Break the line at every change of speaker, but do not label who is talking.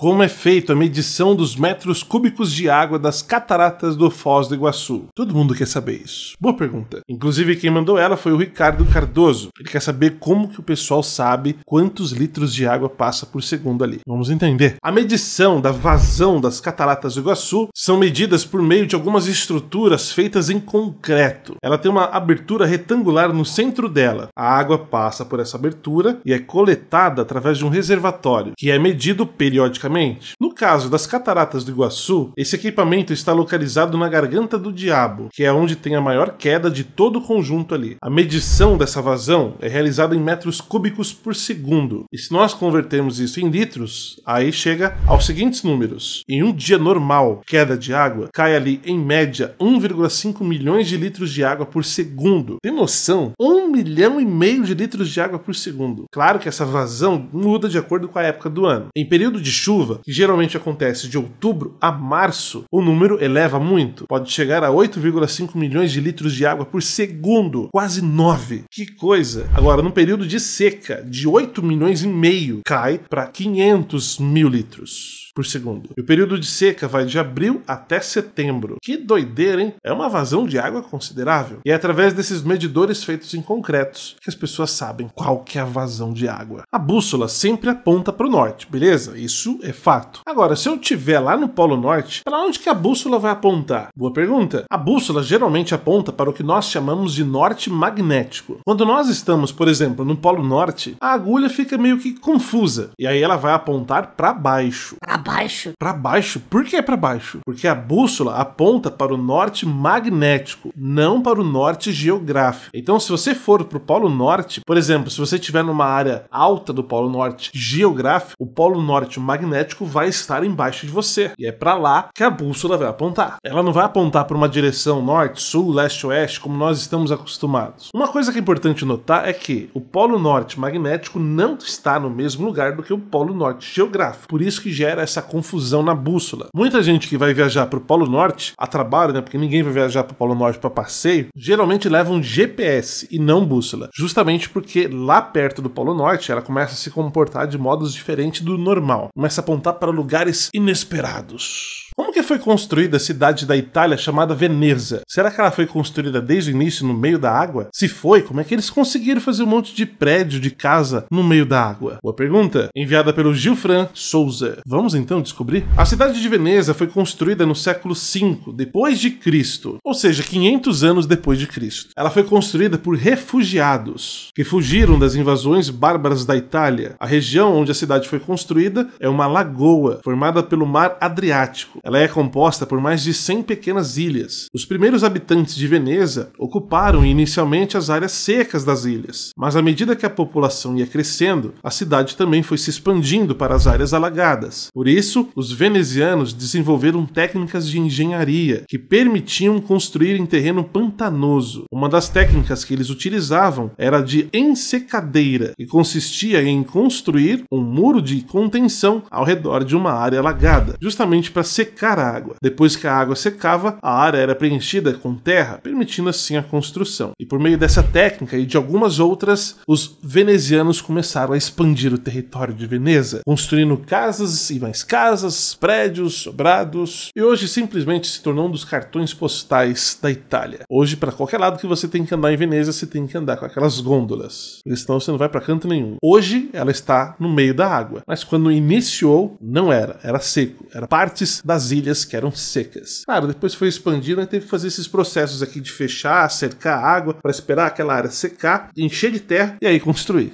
como é feita a medição dos metros cúbicos de água das cataratas do Foz do Iguaçu? Todo mundo quer saber isso. Boa pergunta. Inclusive, quem mandou ela foi o Ricardo Cardoso. Ele quer saber como que o pessoal sabe quantos litros de água passa por segundo ali. Vamos entender. A medição da vazão das cataratas do Iguaçu são medidas por meio de algumas estruturas feitas em concreto. Ela tem uma abertura retangular no centro dela. A água passa por essa abertura e é coletada através de um reservatório, que é medido periodicamente no caso das Cataratas do Iguaçu, esse equipamento está localizado na Garganta do Diabo, que é onde tem a maior queda de todo o conjunto ali. A medição dessa vazão é realizada em metros cúbicos por segundo. E se nós convertermos isso em litros, aí chega aos seguintes números. Em um dia normal, queda de água cai ali em média 1,5 milhões de litros de água por segundo. Tem noção? 1 milhão e meio de litros de água por segundo. Claro que essa vazão muda de acordo com a época do ano. Em período de chuva, chuva, que geralmente acontece de outubro a março, o número eleva muito. Pode chegar a 8,5 milhões de litros de água por segundo, quase 9. Que coisa! Agora, no período de seca, de 8 milhões e meio, cai para 500 mil litros por segundo. E o período de seca vai de abril até setembro. Que doideira, hein? É uma vazão de água considerável. E é através desses medidores feitos em concretos que as pessoas sabem qual que é a vazão de água. A bússola sempre aponta para o norte, beleza? Isso é é fato. Agora, se eu tiver lá no Polo Norte, para onde que a bússola vai apontar? Boa pergunta. A bússola geralmente aponta para o que nós chamamos de norte magnético. Quando nós estamos, por exemplo, no Polo Norte, a agulha fica meio que confusa e aí ela vai apontar para baixo. Para baixo? Para baixo. Por que para baixo? Porque a bússola aponta para o norte magnético, não para o norte geográfico. Então, se você for para o Polo Norte, por exemplo, se você estiver numa área alta do Polo Norte geográfico, o Polo Norte magnético magnético vai estar embaixo de você. E é para lá que a bússola vai apontar. Ela não vai apontar para uma direção norte, sul, leste, oeste, como nós estamos acostumados. Uma coisa que é importante notar é que o polo norte magnético não está no mesmo lugar do que o polo norte geográfico. Por isso que gera essa confusão na bússola. Muita gente que vai viajar para o polo norte a trabalho, né, porque ninguém vai viajar para o polo norte para passeio, geralmente leva um GPS e não bússola, justamente porque lá perto do polo norte ela começa a se comportar de modos diferentes do normal. Começa a apontar para lugares inesperados. Como que foi construída a cidade da Itália chamada Veneza? Será que ela foi construída desde o início no meio da água? Se foi, como é que eles conseguiram fazer um monte de prédio, de casa no meio da água? Boa pergunta, enviada pelo Gilfran Souza. Vamos então descobrir? A cidade de Veneza foi construída no século V depois de Cristo, ou seja, 500 anos depois de Cristo. Ela foi construída por refugiados que fugiram das invasões bárbaras da Itália. A região onde a cidade foi construída é uma lagoa formada pelo Mar Adriático ela é composta por mais de 100 pequenas ilhas. Os primeiros habitantes de Veneza ocuparam inicialmente as áreas secas das ilhas, mas à medida que a população ia crescendo, a cidade também foi se expandindo para as áreas alagadas. Por isso, os venezianos desenvolveram técnicas de engenharia que permitiam construir em terreno pantanoso. Uma das técnicas que eles utilizavam era de ensecadeira, que consistia em construir um muro de contenção ao redor de uma área alagada, justamente para secar secar a água. Depois que a água secava, a área era preenchida com terra, permitindo assim a construção. E por meio dessa técnica e de algumas outras, os venezianos começaram a expandir o território de Veneza, construindo casas e mais casas, prédios, sobrados, e hoje simplesmente se tornou um dos cartões postais da Itália. Hoje, para qualquer lado que você tem que andar em Veneza, você tem que andar com aquelas gôndolas, porque senão você não vai para canto nenhum. Hoje, ela está no meio da água, mas quando iniciou, não era, era seco, era partes das as ilhas que eram secas. Claro, depois foi expandido e teve que fazer esses processos aqui de fechar, cercar a água para esperar aquela área secar, encher de terra e aí construir.